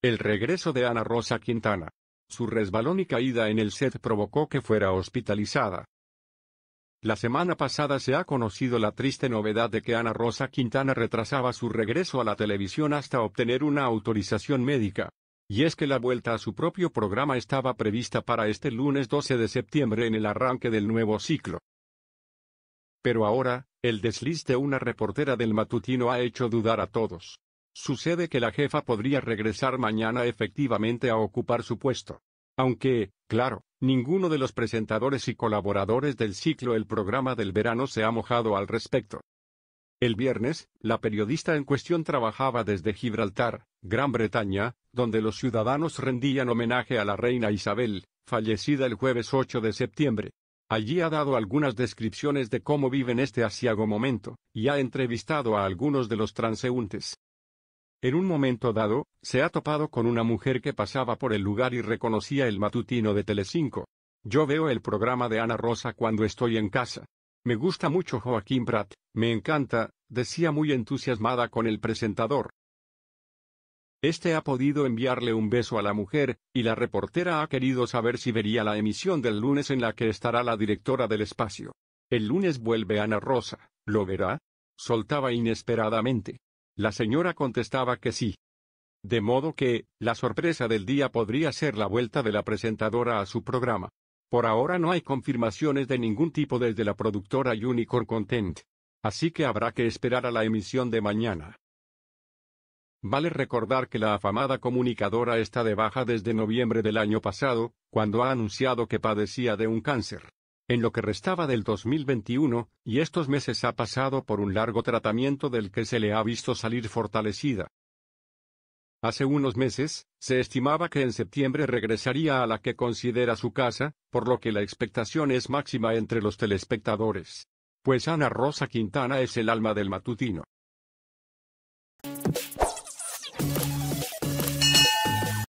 El regreso de Ana Rosa Quintana. Su resbalón y caída en el set provocó que fuera hospitalizada. La semana pasada se ha conocido la triste novedad de que Ana Rosa Quintana retrasaba su regreso a la televisión hasta obtener una autorización médica. Y es que la vuelta a su propio programa estaba prevista para este lunes 12 de septiembre en el arranque del nuevo ciclo. Pero ahora, el desliz de una reportera del matutino ha hecho dudar a todos. Sucede que la jefa podría regresar mañana efectivamente a ocupar su puesto. Aunque, claro, ninguno de los presentadores y colaboradores del ciclo El programa del verano se ha mojado al respecto. El viernes, la periodista en cuestión trabajaba desde Gibraltar, Gran Bretaña, donde los ciudadanos rendían homenaje a la reina Isabel, fallecida el jueves 8 de septiembre. Allí ha dado algunas descripciones de cómo viven este asiago momento, y ha entrevistado a algunos de los transeúntes. En un momento dado, se ha topado con una mujer que pasaba por el lugar y reconocía el matutino de Telecinco. Yo veo el programa de Ana Rosa cuando estoy en casa. Me gusta mucho Joaquín Pratt, me encanta, decía muy entusiasmada con el presentador. Este ha podido enviarle un beso a la mujer, y la reportera ha querido saber si vería la emisión del lunes en la que estará la directora del espacio. El lunes vuelve Ana Rosa, ¿lo verá? Soltaba inesperadamente. La señora contestaba que sí. De modo que, la sorpresa del día podría ser la vuelta de la presentadora a su programa. Por ahora no hay confirmaciones de ningún tipo desde la productora Unicorn Content. Así que habrá que esperar a la emisión de mañana. Vale recordar que la afamada comunicadora está de baja desde noviembre del año pasado, cuando ha anunciado que padecía de un cáncer. En lo que restaba del 2021, y estos meses ha pasado por un largo tratamiento del que se le ha visto salir fortalecida. Hace unos meses, se estimaba que en septiembre regresaría a la que considera su casa, por lo que la expectación es máxima entre los telespectadores. Pues Ana Rosa Quintana es el alma del matutino.